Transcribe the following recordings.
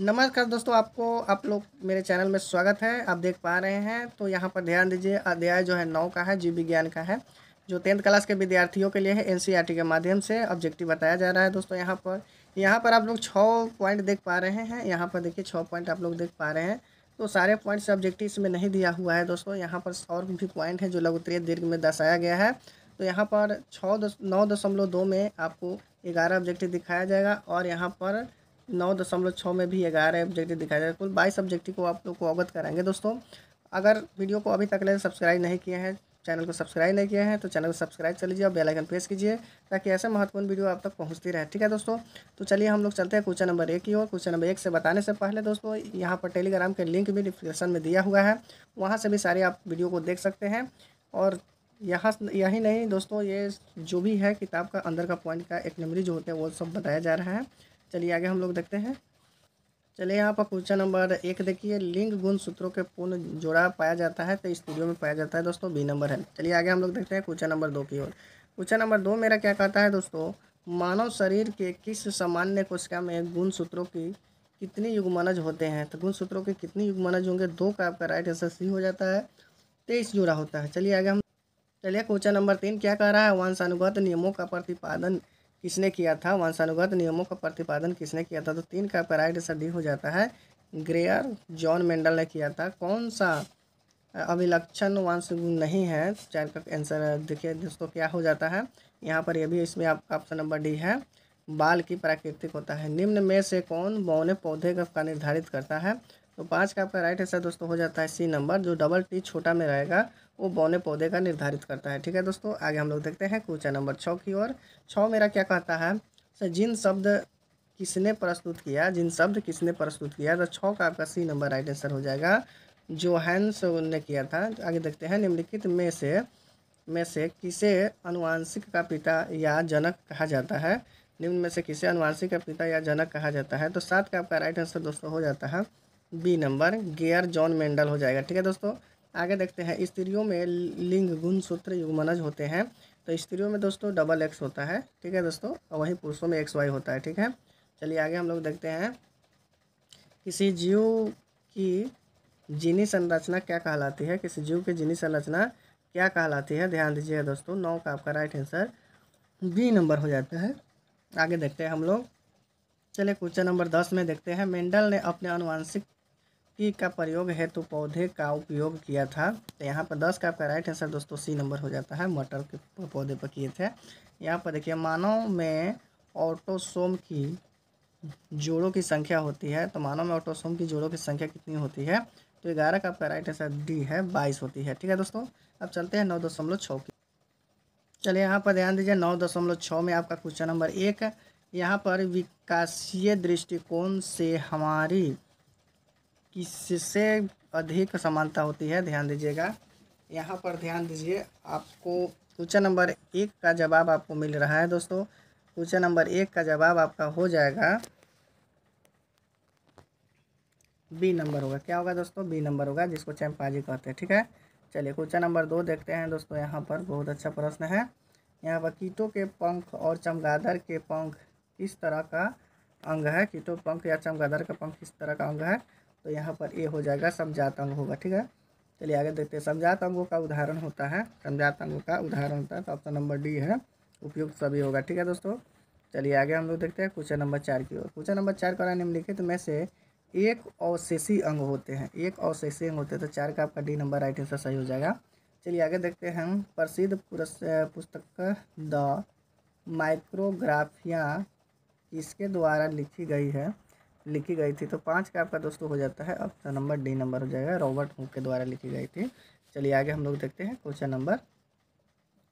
नमस्कार दोस्तों आपको आप लोग मेरे चैनल में स्वागत है आप देख पा रहे हैं तो यहाँ पर ध्यान दीजिए अध्याय जो है नौ का है जीव विज्ञान का है जो टेंथ क्लास के विद्यार्थियों के लिए है एनसीईआरटी e के माध्यम से ऑब्जेक्टिव बताया जा रहा है दोस्तों यहाँ पर यहाँ पर आप लोग छः पॉइंट देख पा रहे हैं यहाँ पर देखिए छः पॉइंट आप लोग देख पा रहे हैं तो सारे पॉइंट ऑब्जेक्टिव इसमें नहीं दिया हुआ है दोस्तों यहाँ पर और भी पॉइंट है जो लघु उत्तरीय दीर्घ में दर्शाया गया है तो यहाँ पर छः दस नौ दशमलव दो में आपको ग्यारह ऑब्जेक्टिव दिखाया जाएगा और यहाँ पर नौ दशमलव छः में भी ग्यारह ऑब्जेक्टिव दिखाया जाएगा कुल बाईस ऑब्जेक्टिव को आप लोग को अवगत कराएंगे दोस्तों अगर वीडियो को अभी तक ले सब्सक्राइब नहीं किया है चैनल को सब्सक्राइब नहीं किया है तो चैनल को सब्सक्राइब कर लीजिए और बेल आइकन प्रेस कीजिए ताकि ऐसे महत्वपूर्ण वीडियो आप तक पहुंचती रहे ठीक है दोस्तों तो चलिए हम लोग चलते हैं क्वेश्चन नंबर एक की ओर क्वेश्चन नंबर एक से बताने से पहले दोस्तों यहाँ पर टेलीग्राम के लिंक भी डिस्क्रिप्शन में दिया हुआ है वहाँ से भी सारे आप वीडियो को देख सकते हैं और यहाँ यही नहीं दोस्तों ये जो भी है किताब का अंदर का पॉइंट का एक नंबरी जो होते हैं वो सब बताया जा रहा है चलिए आगे हम लोग देखते हैं चलिए यहाँ पर क्वेश्चन नंबर एक देखिए लिंग गुण सूत्रों के पूर्ण जोड़ा पाया जाता है तो स्टूडियो में पाया जाता है दोस्तों बी नंबर है चलिए आगे हम लोग देखते हैं क्वेश्चन नंबर दो की ओर क्वेश्चन नंबर दो मेरा क्या कहता है दोस्तों मानव शरीर के किस सामान्य कोशिका में गुण सूत्रों की कितनी युगमनज होते हैं तो गुण सूत्रों के कितनी युगमनज होंगे दो का आपका राइट आंसर सी हो जाता है तेईस जोड़ा होता है चलिए आगे हम चलिए क्वेश्चन नंबर तीन क्या कह रहा है वंशानुगत नियमों का प्रतिपादन किसने किया था वंशानुगत नियमों का प्रतिपादन किसने किया था तो तीन का पैराइड आंसर डी हो जाता है ग्रेयर जॉन मेंडल ने किया था कौन सा अभिलक्षण वंश नहीं है चार का आंसर देखिए दोस्तों क्या हो जाता है यहाँ पर यह भी इसमें आपका ऑप्शन नंबर डी है बाल की प्राकृतिक होता है निम्न में से कौन बौने पौधे का निर्धारित करता है तो पाँच का आपका राइट आंसर दोस्तों हो जाता है सी नंबर जो डबल टी छोटा में रहेगा वो बौने पौधे का निर्धारित करता है ठीक है दोस्तों आगे हम लोग देखते हैं क्वेश्चन नंबर छः की ओर छः मेरा क्या कहता है सर जिन शब्द किसने प्रस्तुत किया जिन शब्द किसने प्रस्तुत किया तो छः का आपका सी नंबर राइट आंसर हो जाएगा जोहैंस ने किया था तो आगे देखते हैं निम्नलिखित में से में से किसे अनुवांशिक का पिता या जनक कहा जाता है निम्न में से किसे अनुवांशिक का पिता या जनक कहा जाता है तो सात का आपका राइट आंसर दोस्तों हो जाता है बी नंबर गेयर जॉन मेंडल हो जाएगा ठीक है दोस्तों आगे देखते हैं स्त्रियों में लिंग गुण सूत्र युगमनज होते हैं तो स्त्रियों में दोस्तों डबल एक्स होता है ठीक है दोस्तों और वहीं पुरुषों में एक्स वाई होता है ठीक है चलिए आगे हम लोग देखते हैं किसी जीव की जीनी संरचना क्या कहलाती है किसी जीव की जीनी संरचना क्या कहलाती है ध्यान दीजिएगा दोस्तों नौ का आपका राइट आंसर बी नंबर हो जाता है आगे देखते हैं हम लोग चलिए क्वेश्चन नंबर दस में देखते हैं मेंडल ने अपने अनुवांशिक मिट्टी का प्रयोग है तो पौधे का उपयोग किया था तो यहाँ पर दस का आपका राइट आंसर दोस्तों सी नंबर हो जाता है मटर के पौधे पर किए थे यहाँ पर देखिए मानव में ऑटोसोम की जोड़ों की संख्या होती है तो मानव में ऑटोसोम की जोड़ों की संख्या कितनी होती है तो ग्यारह का आपका राइट आंसर डी है बाईस होती है ठीक है दोस्तों अब चलते हैं नौ दशमलव छः की चलिए यहाँ पर ध्यान दीजिए नौ दशमलव छः में आपका क्वेश्चन नंबर एक यहाँ पर विकासीय दृष्टिकोण से हमारी इससे अधिक समानता होती है ध्यान दीजिएगा यहाँ पर ध्यान दीजिए आपको क्वेश्चन नंबर एक का जवाब आपको मिल रहा है दोस्तों क्वेश्चन नंबर एक का जवाब आपका हो जाएगा बी नंबर होगा क्या होगा दोस्तों बी नंबर होगा जिसको चैम्पाजी कहते हैं ठीक है चलिए क्वेश्चन नंबर दो देखते हैं दोस्तों यहाँ पर बहुत अच्छा प्रश्न है यहाँ पर कीटों के पंख और चमगादड़ के पंख किस तरह का अंग है कीटों पंख या चमगादड़ का पंख किस तरह का अंग है तो यहाँ पर ए हो जाएगा अंग होगा ठीक है चलिए आगे देखते हैं अंगों का उदाहरण होता है समझातांगों का उदाहरण होता है तो ऑप्शन नंबर डी है उपयुक्त सभी होगा ठीक है दोस्तों चलिए आगे हम लोग देखते हैं क्वेश्चन नंबर चार की ओर क्वेश्चन नंबर चार का निम्नलिखित में से एक अवशेषी अंग होते हैं एक अवशेषी अंग होते हैं तो चार का आपका डी नंबर राइट आंसर सही हो जाएगा चलिए आगे देखते हैं प्रसिद्ध पुस्तक द माइक्रोग्राफिया किसके द्वारा लिखी गई है लिखी गई थी तो पाँच का आपका दोस्तों हो जाता है ऑप्शन तो नंबर डी नंबर हो जाएगा रॉबर्ट हुक के द्वारा लिखी गई थी चलिए आगे हम लोग देखते हैं क्वेश्चन नंबर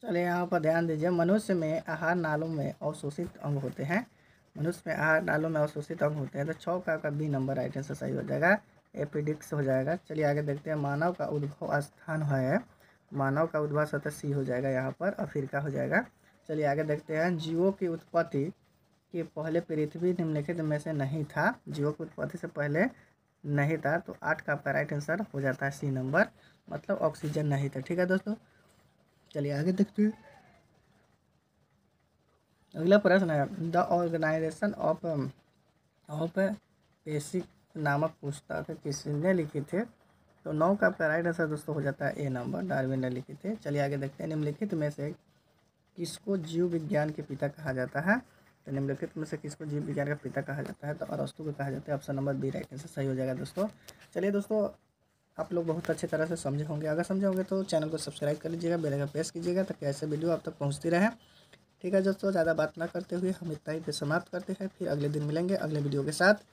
चलिए यहाँ पर ध्यान दीजिए मनुष्य में आहार नालों में अवशोषित अंग होते हैं मनुष्य में आहार नालों में अवशोषित अंग होते हैं तो छः का आपका बी नंबर राइट आंसर सही हो जाएगा एपिडिक्स हो जाएगा चलिए आगे देखते हैं मानव का उद्भव स्थान है मानव का उद्भव सतह सी हो जाएगा यहाँ पर अफ्रीका हो जाएगा चलिए आगे देखते हैं जीवों की उत्पत्ति कि पहले पृथ्वी निम्नलिखित में से नहीं था जीवों की उत्पत्ति से पहले नहीं था तो आठ का आपका राइट आंसर हो जाता है सी नंबर मतलब ऑक्सीजन नहीं था ठीक है दोस्तों चलिए आगे देखते हैं अगला प्रश्न है द ऑर्गेनाइजेशन ऑफ ऑफ पेसिक नामक पुस्तक किसने लिखी थी तो नौ का आपका राइट आंसर दोस्तों हो जाता है ए नंबर डार्विन ने लिखी थी चलिए आगे देखते हैं निम्नलिखित में से किसको जीव विज्ञान के पिता कहा जाता है तो निम्नलिखित में से किसको जीव विज्ञान का पिता कहा जाता है तो अरस्तु को कहा जाता है option number B right answer सही हो जाएगा दोस्तों चलिए दोस्तों आप लोग बहुत अच्छी तरह से समझे होंगे अगर समझे होंगे तो चैनल को सब्सक्राइब कर लीजिएगा बेल आइकन प्रेस कीजिएगा ताकि ऐसे वीडियो आप तक पहुँचती रहे ठीक है दोस्तों ज़्यादा बात ना करते हुए हम इतना ही पे समाप्त करते हैं फिर अगले दिन मिलेंगे अगले वीडियो के साथ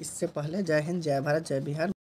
इससे पहले जय हिंद जय भारत जय बिहार